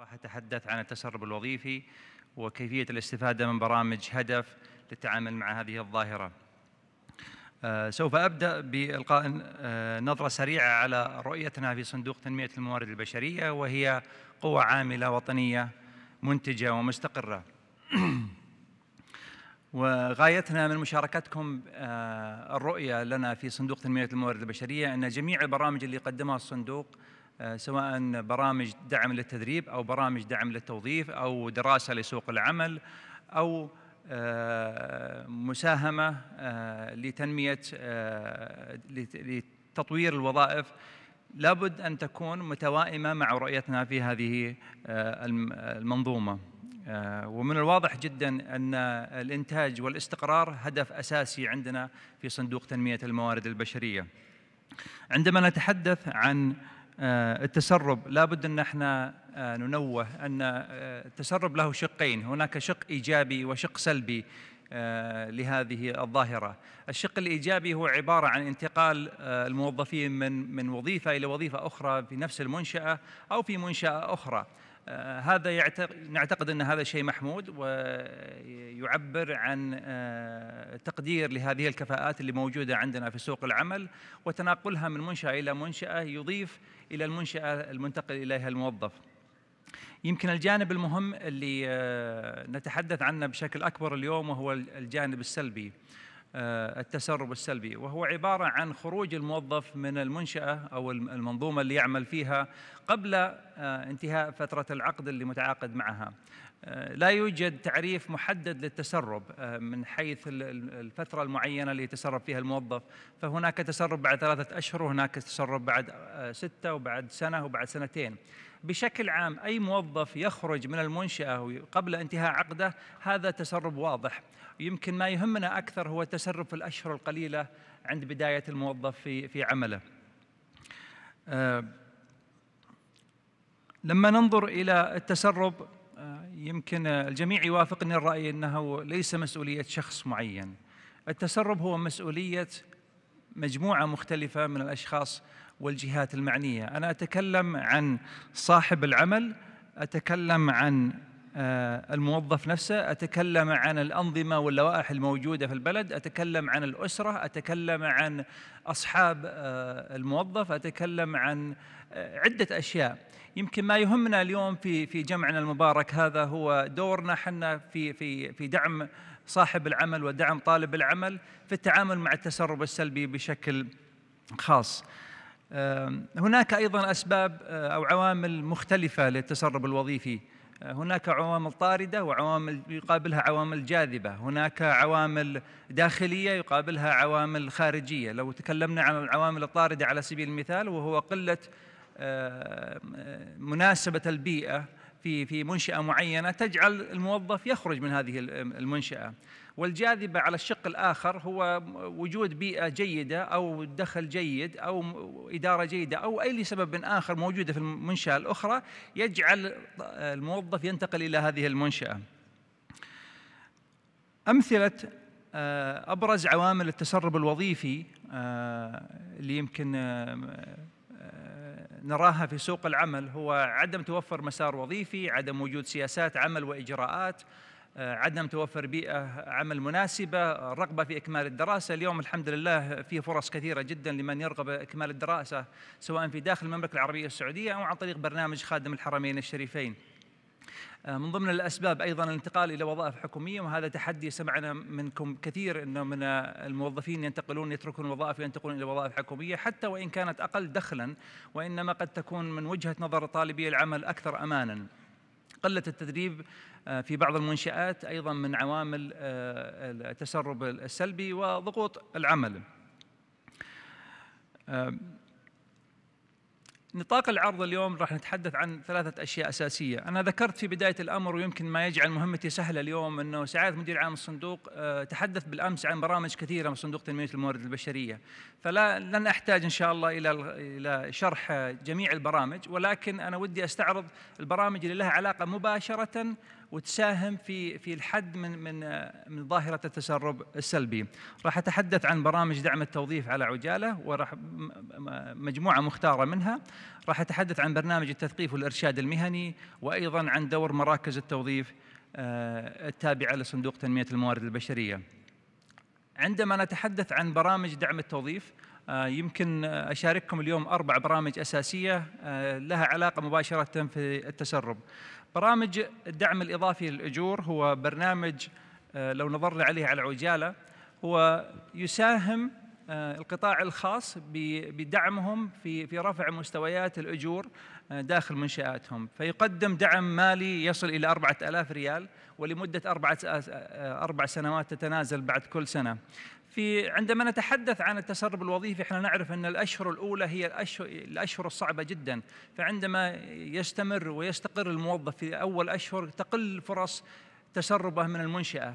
راح أتحدث عن التسرب الوظيفي وكيفية الاستفادة من برامج هدف للتعامل مع هذه الظاهرة. آه، سوف أبدأ بإلقاء آه، نظرة سريعة على رؤيتنا في صندوق تنمية الموارد البشرية وهي قوى عاملة وطنية منتجة ومستقرة. وغايتنا من مشاركتكم آه، الرؤية لنا في صندوق تنمية الموارد البشرية أن جميع البرامج اللي قدمها الصندوق آه، سواء برامج دعم للتدريب او برامج دعم للتوظيف او دراسه لسوق العمل او آه، مساهمه آه، لتنميه لتطوير الوظائف لابد ان تكون متوائمه مع رؤيتنا في هذه المنظومه ومن الواضح جدا ان الانتاج والاستقرار هدف اساسي عندنا في صندوق تنميه الموارد البشريه عندما نتحدث عن آه، التسرب لابد ان احنا آه، ننوه ان آه، التسرب له شقين هناك شق ايجابي وشق سلبي لهذه الظاهره الشق الايجابي هو عباره عن انتقال الموظفين من من وظيفه الى وظيفه اخرى في نفس المنشاه او في منشاه اخرى آه، هذا نعتقد ان هذا شيء محمود ويعبر عن آه، تقدير لهذه الكفاءات اللي موجوده عندنا في سوق العمل وتناقلها من منشاه الى منشاه يضيف الى المنشاه المنتقل اليها الموظف. يمكن الجانب المهم اللي آه، نتحدث عنه بشكل اكبر اليوم وهو الجانب السلبي. آه، التسرب السلبي وهو عبارة عن خروج الموظف من المنشأة أو المنظومة اللي يعمل فيها قبل آه، انتهاء فترة العقد اللي متعاقد معها آه، لا يوجد تعريف محدد للتسرب آه، من حيث الفترة المعينة اللي يتسرب فيها الموظف فهناك تسرب بعد ثلاثة أشهر وهناك تسرب بعد آه، ستة وبعد سنة وبعد سنتين بشكل عام أي موظف يخرج من المنشأة قبل انتهاء عقده هذا تسرب واضح يمكن ما يهمنا أكثر هو التسرب في الأشهر القليلة عند بداية الموظف في في عمله لما ننظر إلى التسرب يمكن الجميع يوافقني الرأي أنه ليس مسؤولية شخص معين التسرب هو مسؤولية مجموعة مختلفة من الأشخاص والجهات المعنية أنا أتكلم عن صاحب العمل أتكلم عن آه، الموظف نفسه أتكلم عن الأنظمة واللوائح الموجودة في البلد أتكلم عن الأسرة أتكلم عن أصحاب آه، الموظف أتكلم عن آه، عدة أشياء يمكن ما يهمنا اليوم في في جمعنا المبارك هذا هو دورنا حنا في في في دعم صاحب العمل ودعم طالب العمل في التعامل مع التسرب السلبي بشكل خاص. هناك ايضا اسباب او عوامل مختلفه للتسرب الوظيفي. هناك عوامل طارده وعوامل يقابلها عوامل جاذبه، هناك عوامل داخليه يقابلها عوامل خارجيه، لو تكلمنا عن العوامل الطارده على سبيل المثال وهو قله آه، مناسبه البيئه في في منشأة معينة تجعل الموظف يخرج من هذه المنشأة والجاذبة على الشق الآخر هو وجود بيئة جيدة أو دخل جيد أو إدارة جيدة أو أي سبب آخر موجودة في المنشأة الأخرى يجعل الموظف ينتقل إلى هذه المنشأة أمثلة آه، أبرز عوامل التسرب الوظيفي آه، اللي يمكن آه، نراها في سوق العمل هو عدم توفر مسار وظيفي عدم وجود سياسات عمل وإجراءات آه، عدم توفر بيئة عمل مناسبة الرغبة في إكمال الدراسة اليوم الحمد لله في فرص كثيرة جدا لمن يرغب إكمال الدراسة سواء في داخل المملكة العربية السعودية أو عن طريق برنامج خادم الحرمين الشريفين آه، من ضمن الاسباب ايضا الانتقال الى وظائف حكوميه وهذا تحدي سمعنا منكم كثير انه من الموظفين ينتقلون يتركون الوظائف وينتقلون الى وظائف حكوميه حتى وان كانت اقل دخلا وانما قد تكون من وجهه نظر طالبي العمل اكثر امانا. قله التدريب آه، في بعض المنشات ايضا من عوامل آه، التسرب السلبي وضغوط العمل. نطاق العرض اليوم راح نتحدث عن ثلاثة أشياء أساسية أنا ذكرت في بداية الأمر ويمكن ما يجعل مهمتي سهلة اليوم أنه سعادة مدير عام الصندوق آه، تحدث بالأمس عن برامج كثيرة من صندوق تنمية الموارد البشرية فلا لن أحتاج إن شاء الله إلى إلى شرح جميع البرامج ولكن أنا ودي أستعرض البرامج اللي لها علاقة مباشرة وتساهم في في الحد من من من ظاهره التسرب السلبي. راح اتحدث عن برامج دعم التوظيف على عجاله وراح مجموعه مختاره منها راح اتحدث عن برنامج التثقيف والارشاد المهني وايضا عن دور مراكز التوظيف آه، التابعه لصندوق تنميه الموارد البشريه. عندما نتحدث عن برامج دعم التوظيف آه، يمكن أشارككم اليوم أربع برامج أساسية آه، لها علاقة مباشرة في التسرب برامج الدعم الإضافي للأجور هو برنامج آه، لو نظرنا عليه على عجالة هو يساهم القطاع الخاص بدعمهم في في رفع مستويات الأجور داخل منشآتهم فيقدم دعم مالي يصل إلى 4000 ريال ولمدة أربع أربع سنوات تتنازل بعد كل سنة في عندما نتحدث عن التسرب الوظيفي احنا نعرف ان الاشهر الاولى هي الاشهر الاشهر الصعبه جدا فعندما يستمر ويستقر الموظف في اول اشهر تقل فرص تسربه من المنشاه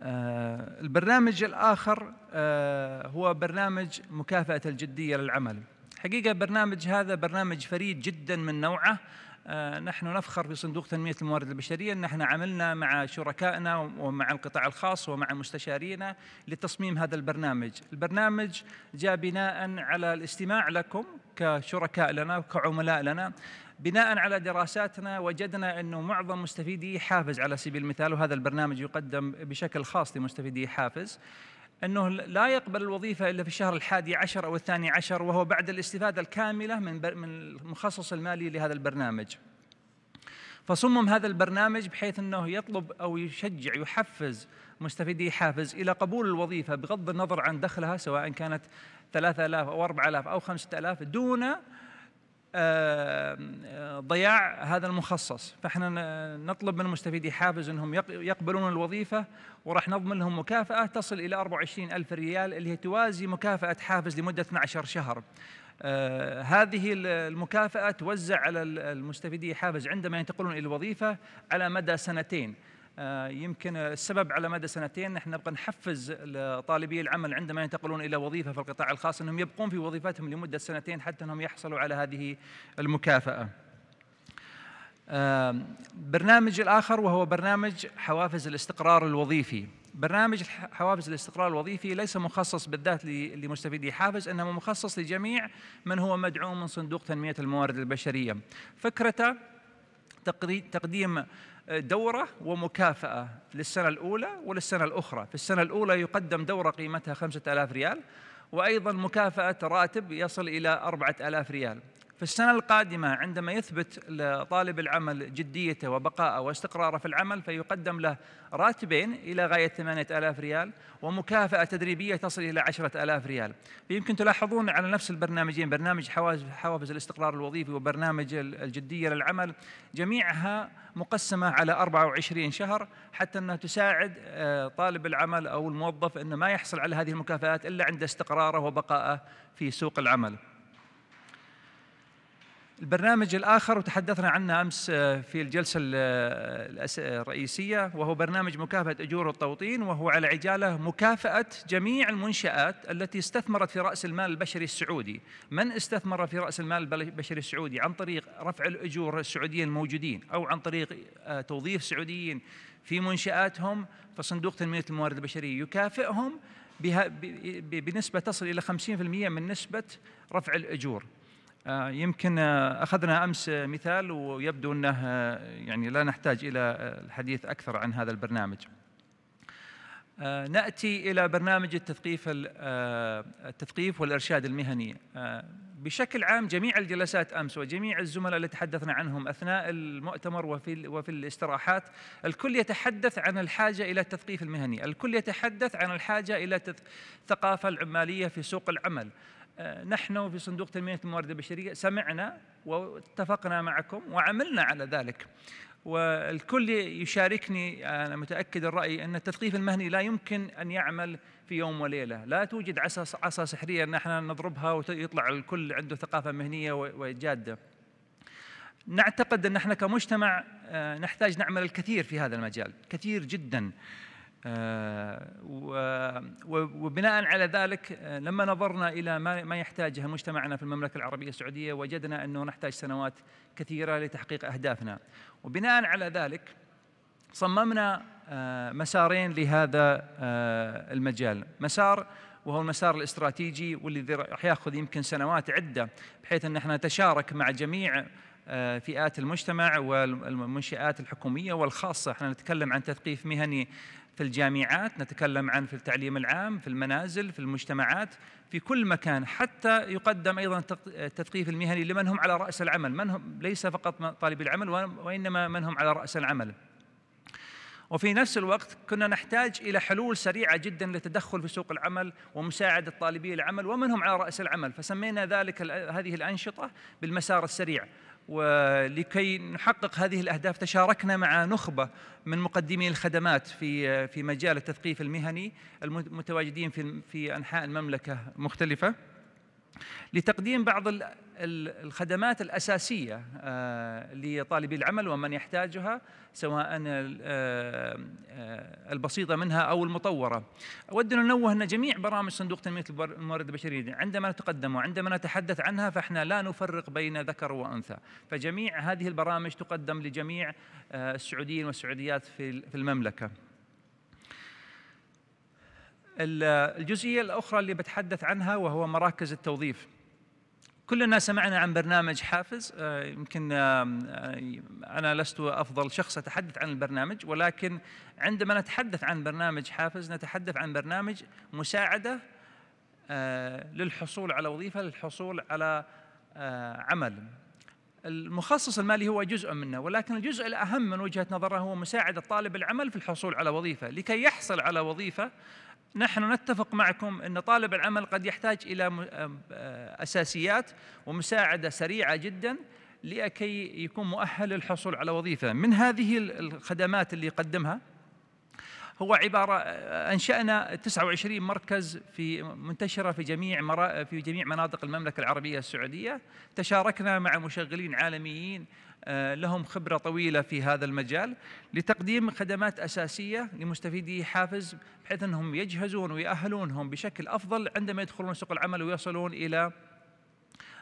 آه، البرنامج الاخر آه، هو برنامج مكافاه الجديه للعمل حقيقه برنامج هذا برنامج فريد جدا من نوعه آه، نحن نفخر في صندوق تنمية الموارد البشرية أن احنا عملنا مع شركائنا ومع القطاع الخاص ومع مستشارينا لتصميم هذا البرنامج البرنامج جاء بناء على الاستماع لكم كشركاء لنا وكعملاء لنا بناء على دراساتنا وجدنا انه معظم مستفيدي حافز على سبيل المثال وهذا البرنامج يقدم بشكل خاص لمستفيدي حافز أنه لا يقبل الوظيفة إلا في الشهر الحادي عشر أو الثاني عشر وهو بعد الاستفادة الكاملة من من المخصص المالي لهذا البرنامج فصمم هذا البرنامج بحيث أنه يطلب أو يشجع يحفز مستفيدي حافز إلى قبول الوظيفة بغض النظر عن دخلها سواء كانت 3000 أو 4000 أو 5000 دون ضياع هذا المخصص فاحنا نطلب من مستفيدي حافز انهم يقبلون الوظيفه وراح نضمن لهم مكافاه تصل الى 24 ألف ريال اللي هي توازي مكافاه حافز لمده 12 شهر آه، هذه المكافأة توزع على المستفيدي حافز عندما ينتقلون إلى الوظيفة على مدى سنتين آه، يمكن السبب على مدى سنتين نحن نبقى نحفز طالبي العمل عندما ينتقلون الى وظيفه في القطاع الخاص انهم يبقون في وظيفتهم لمده سنتين حتى انهم يحصلوا على هذه المكافاه. آه، برنامج الاخر وهو برنامج حوافز الاستقرار الوظيفي. برنامج حوافز الاستقرار الوظيفي ليس مخصص بالذات لمستفيدي حافز انما مخصص لجميع من هو مدعوم من صندوق تنميه الموارد البشريه. فكرته تقديم دوره ومكافاه للسنه الاولى وللسنه الاخرى في السنه الاولى يقدم دوره قيمتها خمسة آلاف ريال وايضا مكافاه راتب يصل الى أربعة آلاف ريال في السنة القادمة عندما يثبت لطالب العمل جديته وبقاءه واستقراره في العمل فيقدم له راتبين إلى غاية 8000 ريال ومكافأة تدريبية تصل إلى 10000 ريال يمكن تلاحظون على نفس البرنامجين برنامج حوافز الاستقرار الوظيفي وبرنامج الجدية للعمل جميعها مقسمة على 24 شهر حتى أنها تساعد آه، طالب العمل أو الموظف أنه ما يحصل على هذه المكافآت إلا عند استقراره وبقائه في سوق العمل البرنامج الآخر وتحدثنا عنه أمس آه، في الجلسة آه، آه، الرئيسية وهو برنامج مكافأة أجور التوطين وهو على عجالة مكافأة جميع المنشآت التي استثمرت في رأس المال البشري السعودي من استثمر في رأس المال البشري السعودي عن طريق رفع الأجور السعوديين الموجودين أو عن طريق توظيف سعوديين في منشآتهم فصندوق تنمية الموارد البشرية يكافئهم بنسبة تصل إلى 50% من نسبة رفع الأجور آه، يمكن آه، اخذنا امس مثال ويبدو انه آه، يعني لا نحتاج الى الحديث اكثر عن هذا البرنامج. ناتي الى برنامج التثقيف التثقيف والارشاد المهني. بشكل عام جميع الجلسات امس وجميع الزملاء اللي تحدثنا عنهم اثناء المؤتمر وفي وفي الاستراحات الكل يتحدث عن الحاجه الى التثقيف المهني، الكل يتحدث عن الحاجه الى الثقافه العماليه في سوق العمل. آه، نحن في صندوق تنمية الموارد البشرية سمعنا واتفقنا معكم وعملنا على ذلك والكل يشاركني أنا متأكد الرأي أن التثقيف المهني لا يمكن أن يعمل في يوم وليلة لا توجد عصا, عصا سحرية أن احنا نضربها ويطلع الكل عنده ثقافة مهنية وجادة نعتقد أن احنا كمجتمع آه، نحتاج نعمل الكثير في هذا المجال كثير جداً آه، وبناء على ذلك آه، لما نظرنا إلى ما يحتاجه مجتمعنا في المملكة العربية السعودية وجدنا أنه نحتاج سنوات كثيرة لتحقيق أهدافنا وبناء على ذلك صممنا آه، مسارين لهذا المجال مسار وهو المسار الاستراتيجي والذي راح ياخذ يمكن سنوات عده بحيث ان احنا نتشارك مع جميع فئات المجتمع والمنشآت الحكومية والخاصة احنا نتكلم عن تثقيف مهني في الجامعات نتكلم عن في التعليم العام في المنازل في المجتمعات في كل مكان حتى يقدم أيضا التثقيف المهني لمن هم على رأس العمل من هم ليس فقط طالب العمل وإنما من هم على رأس العمل وفي نفس الوقت كنا نحتاج إلى حلول سريعة جدا للتدخل في سوق العمل ومساعدة طالبي العمل ومن هم على رأس العمل فسمينا ذلك هذه الأنشطة بالمسار السريع ولكي نحقق هذه الاهداف تشاركنا مع نخبه من مقدمي الخدمات في في مجال التثقيف المهني المتواجدين في في انحاء المملكه مختلفه لتقديم بعض الخدمات الأساسية آه، لطالبي العمل ومن يحتاجها سواء آه، البسيطة منها أو المطورة أود أن أنوه أن جميع برامج صندوق تنمية الموارد البشرية عندما نتقدم وعندما نتحدث عنها فإحنا لا نفرق بين ذكر وأنثى فجميع هذه البرامج تقدم لجميع آه، السعوديين والسعوديات في المملكة الجزئية الأخرى اللي بتحدث عنها وهو مراكز التوظيف كلنا سمعنا عن برنامج حافز آه، يمكن آه، أنا لست أفضل شخص أتحدث عن البرنامج ولكن عندما نتحدث عن برنامج حافز نتحدث عن برنامج مساعدة آه، للحصول على وظيفة للحصول على عمل المخصص المالي هو جزء منه ولكن الجزء الأهم من وجهة نظره هو مساعدة طالب العمل في الحصول على وظيفة لكي يحصل على وظيفة نحن نتفق معكم أن طالب العمل قد يحتاج إلى أساسيات ومساعدة سريعة جداً لكي يكون مؤهل للحصول على وظيفة من هذه الخدمات اللي يقدمها هو عبارة أنشأنا 29 مركز في منتشرة في جميع في جميع مناطق المملكة العربية السعودية تشاركنا مع مشغلين عالميين آه، لهم خبرة طويلة في هذا المجال لتقديم خدمات أساسية لمستفيدي حافز بحيث أنهم يجهزون ويأهلونهم بشكل أفضل عندما يدخلون سوق العمل ويصلون إلى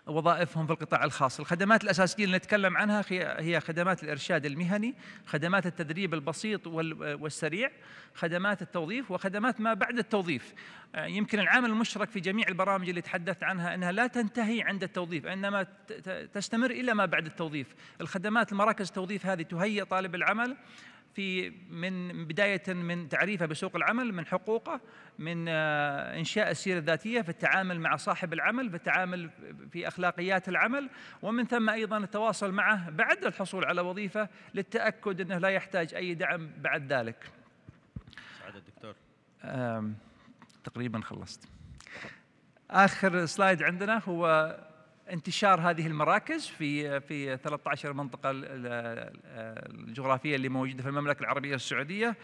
وظائفهم في القطاع الخاص الخدمات الأساسية اللي نتكلم عنها هي خدمات الإرشاد المهني خدمات التدريب البسيط والسريع خدمات التوظيف وخدمات ما بعد التوظيف آه، يمكن العامل المشترك في جميع البرامج اللي تحدثت عنها أنها لا تنتهي عند التوظيف إنما تستمر إلى ما بعد التوظيف الخدمات المراكز التوظيف هذه تهيئ طالب العمل في من بداية من تعريفه بسوق العمل من حقوقه من آه، إنشاء السيرة الذاتية في التعامل مع صاحب العمل في التعامل في أخلاقيات العمل ومن ثم أيضا التواصل معه بعد الحصول على وظيفة للتأكد أنه لا يحتاج أي دعم بعد ذلك سعادة الدكتور تقريبا خلصت آخر سلايد عندنا هو انتشار هذه المراكز في في 13 منطقه الجغرافيه اللي موجوده في المملكه العربيه السعوديه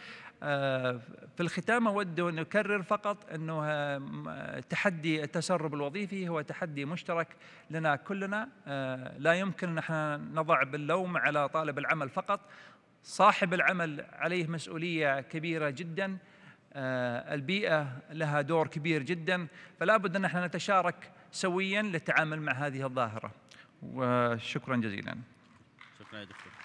آه، في الختام اود ان اكرر فقط انه آه، تحدي التسرب الوظيفي هو تحدي مشترك لنا كلنا آه، لا يمكن ان احنا نضع باللوم على طالب العمل فقط صاحب العمل عليه مسؤوليه كبيره جدا البيئه لها دور كبير جدا فلا بد ان احنا نتشارك سويا للتعامل مع هذه الظاهرة وشكرا جزيلا شكرا يا دكتور